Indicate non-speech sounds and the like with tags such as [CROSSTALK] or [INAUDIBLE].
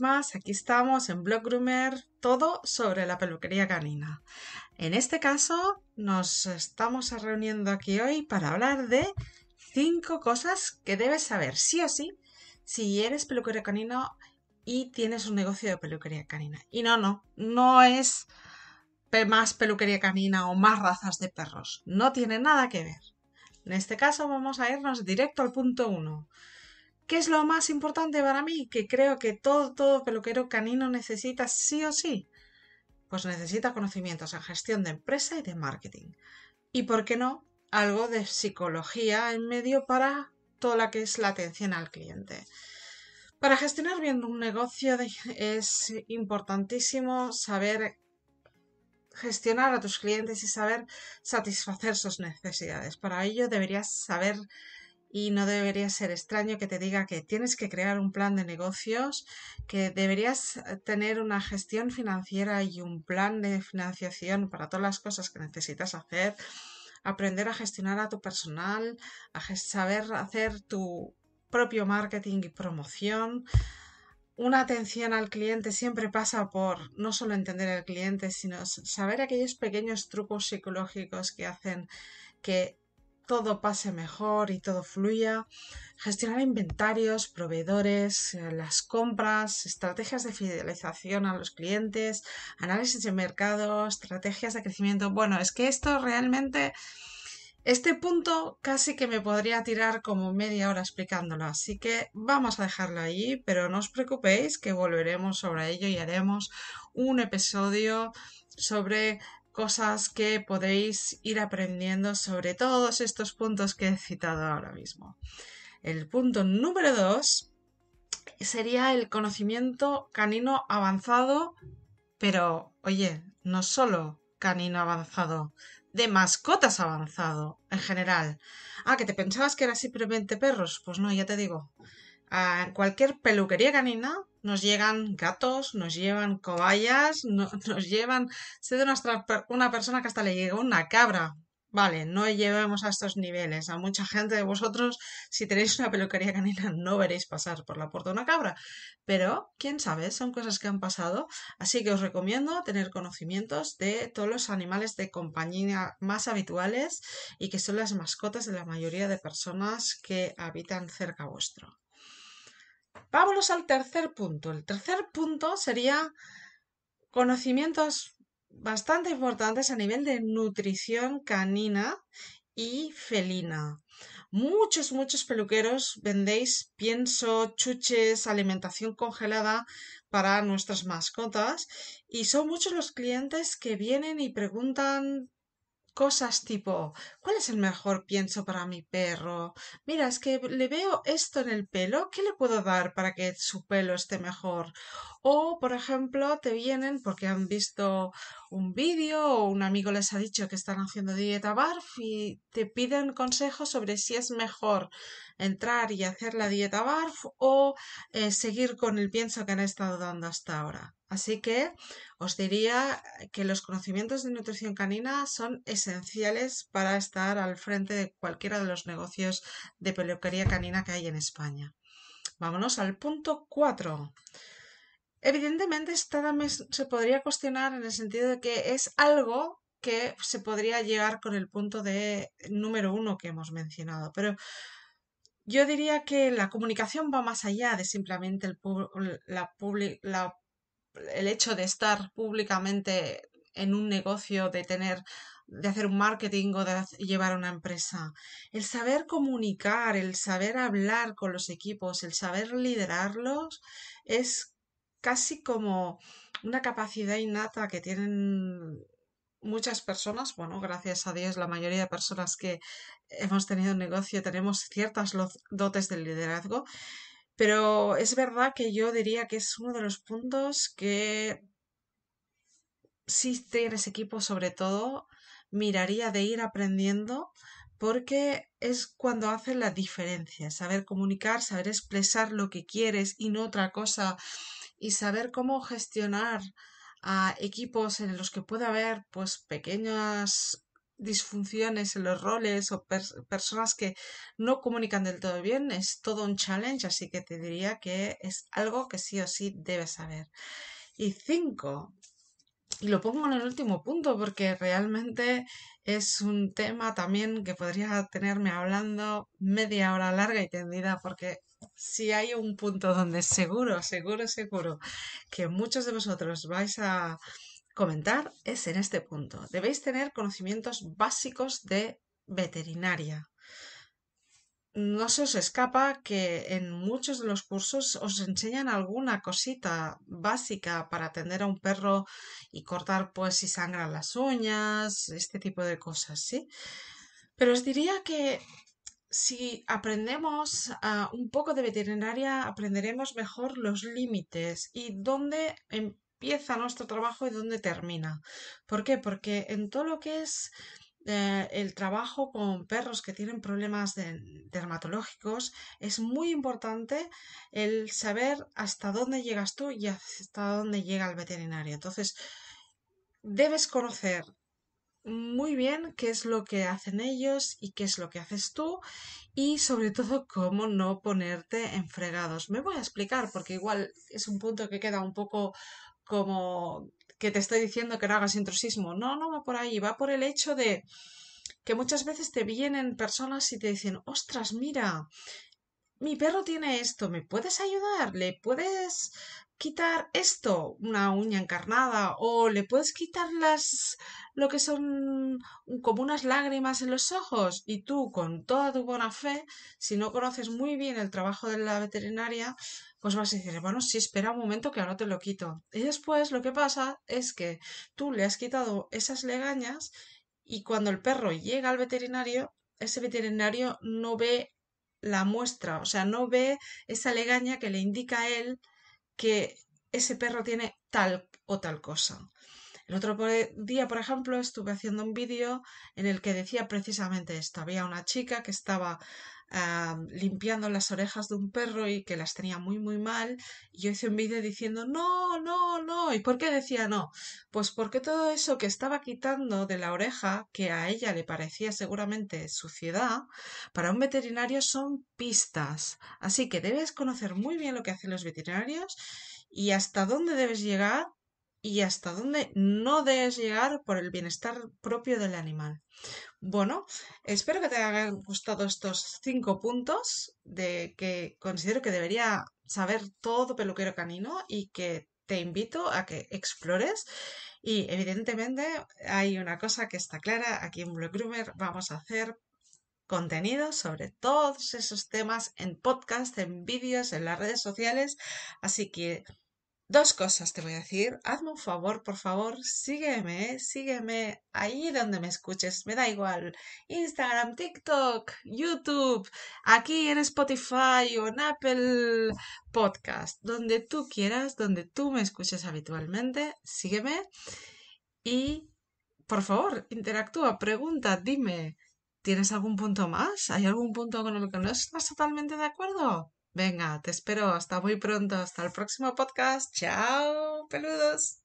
más, aquí estamos en Blog Groomer, todo sobre la peluquería canina. En este caso, nos estamos reuniendo aquí hoy para hablar de cinco cosas que debes saber sí o sí si eres peluquería canino y tienes un negocio de peluquería canina. Y no, no, no es más peluquería canina o más razas de perros. No tiene nada que ver. En este caso vamos a irnos directo al punto 1. ¿Qué es lo más importante para mí? Que creo que todo, todo peluquero canino necesita sí o sí. Pues necesita conocimientos en gestión de empresa y de marketing. Y por qué no, algo de psicología en medio para toda la que es la atención al cliente. Para gestionar bien un negocio es importantísimo saber gestionar a tus clientes y saber satisfacer sus necesidades. Para ello deberías saber y no debería ser extraño que te diga que tienes que crear un plan de negocios, que deberías eh, tener una gestión financiera y un plan de financiación para todas las cosas que necesitas hacer, aprender a gestionar a tu personal, a saber hacer tu propio marketing y promoción. Una atención al cliente siempre pasa por no solo entender al cliente, sino saber aquellos pequeños trucos psicológicos que hacen que todo pase mejor y todo fluya, gestionar inventarios, proveedores, eh, las compras, estrategias de fidelización a los clientes, análisis de mercado, estrategias de crecimiento. Bueno, es que esto realmente, este punto casi que me podría tirar como media hora explicándolo, así que vamos a dejarlo allí, pero no os preocupéis que volveremos sobre ello y haremos un episodio sobre cosas que podéis ir aprendiendo sobre todos estos puntos que he citado ahora mismo. El punto número dos sería el conocimiento canino avanzado, pero oye, no solo canino avanzado, de mascotas avanzado en general. Ah, que te pensabas que era simplemente perros, pues no, ya te digo. Ah, cualquier peluquería canina nos llegan gatos, nos llevan cobayas, [LAUGHS] nos llevan... se de nuestra, una persona que hasta le llega una cabra. Vale, no llevemos a estos niveles. A mucha gente de vosotros, si tenéis una peluquería canina, no veréis pasar por la puerta una cabra. Pero, quién sabe, son cosas que han pasado. Así que os recomiendo tener conocimientos de todos los animales de compañía más habituales y que son las mascotas de la mayoría de personas que habitan cerca vuestro. Vámonos al tercer punto. El tercer punto sería conocimientos bastante importantes a nivel de nutrición canina y felina. Muchos, muchos peluqueros vendéis pienso, chuches, alimentación congelada para nuestras mascotas y son muchos los clientes que vienen y preguntan cosas tipo, ¿cuál es el mejor pienso para mi perro? Mira, es que le veo esto en el pelo, ¿qué le puedo dar para que su pelo esté mejor? O, por ejemplo, te vienen porque han visto un vídeo o un amigo les ha dicho que están haciendo dieta barf y te piden consejos sobre si es mejor entrar y hacer la dieta BARF o eh, seguir con el pienso que han estado dando hasta ahora. Así que os diría que los conocimientos de nutrición canina son esenciales para estar al frente de cualquiera de los negocios de peluquería canina que hay en España. Vámonos al punto 4. Evidentemente, esta se podría cuestionar en el sentido de que es algo que se podría llegar con el punto de número uno que hemos mencionado, pero yo diría que la comunicación va más allá de simplemente el, el hecho de estar públicamente en un negocio, de tener, de hacer un marketing o de llevar una empresa. El saber comunicar, el saber hablar con los equipos, el saber liderarlos es casi como una capacidad innata que tienen muchas personas, bueno, gracias a Dios, la mayoría de personas que hemos tenido un negocio tenemos ciertas dotes del liderazgo, pero es verdad que yo diría que es uno de los puntos que si tienes equipo sobre todo, miraría de ir aprendiendo porque es cuando hacen la diferencia, saber comunicar, saber expresar lo que quieres y no otra cosa y saber cómo gestionar a equipos en los que puede haber pues pequeñas disfunciones en los roles o personas que no comunican del todo bien es todo un challenge así que te diría que es algo que sí o sí debes saber y cinco y lo pongo en el último punto porque realmente es un tema también que podría tenerme hablando media hora larga y tendida porque si hay un punto donde seguro, seguro, seguro que muchos de vosotros vais a comentar es en este punto. Debéis tener conocimientos básicos de veterinaria no se os escapa que en muchos de los cursos os enseñan alguna cosita básica para atender a un perro y cortar pues si sangran las uñas, este tipo de cosas, ¿sí? Pero os diría que si aprendemos ah, un poco de veterinaria, aprenderemos mejor los límites y dónde empieza nuestro trabajo y dónde termina. ¿Por qué? Porque en todo lo que es eh, el trabajo con perros que tienen problemas dermatológicos, es muy importante el saber hasta dónde llegas tú y hasta dónde llega el veterinario. Entonces, debes conocer muy bien qué es lo que hacen ellos y qué es lo que haces tú y sobre todo cómo no ponerte enfregados. Me voy a explicar porque igual es un punto que queda un poco como que te estoy diciendo que no hagas intrusismo. No, no va por ahí, va por el hecho de que muchas veces te vienen personas y te dicen, ostras, mira, mi perro tiene esto, ¿me puedes ayudar? ¿Le puedes quitar esto, una uña encarnada? ¿O le puedes quitar las, lo que son como unas lágrimas en los ojos? Y tú, con toda tu buena fe, si no conoces muy bien el trabajo de la veterinaria, pues vas a decir, bueno, si espera un momento que ahora te lo quito. Y después lo que pasa es que tú le has quitado esas legañas y cuando el perro llega al veterinario, ese veterinario no ve la muestra, o sea, no ve esa legaña que le indica a él que ese perro tiene tal o tal cosa. El otro día, por ejemplo, estuve haciendo un vídeo en el que decía precisamente esto. Había una chica que estaba limpiando las orejas de un perro y que las tenía muy muy mal. Y yo hice un vídeo diciendo no, no, no. ¿Y por qué decía no? Pues porque todo eso que estaba quitando de la oreja, que a ella le parecía seguramente suciedad, para un veterinario son pistas. Así que debes conocer muy bien lo que hacen los veterinarios y hasta dónde debes llegar y hasta dónde no debes llegar por el bienestar propio del animal. Bueno, espero que te hayan gustado estos cinco puntos de que considero que debería saber todo peluquero canino y que te invito a que explores. Y evidentemente hay una cosa que está clara, aquí en Blue Groomer vamos a hacer contenido sobre todos esos temas en podcast, en vídeos, en las redes sociales. Así que Dos cosas te voy a decir. Hazme un favor, por favor. Sígueme, sígueme ahí donde me escuches. Me da igual. Instagram, TikTok, YouTube, aquí en Spotify o en Apple Podcast. Donde tú quieras, donde tú me escuches habitualmente. Sígueme. Y, por favor, interactúa, pregunta, dime. ¿Tienes algún punto más? ¿Hay algún punto con el que no estás totalmente de acuerdo? Venga, te espero. Hasta muy pronto. Hasta el próximo podcast. Chao, peludos.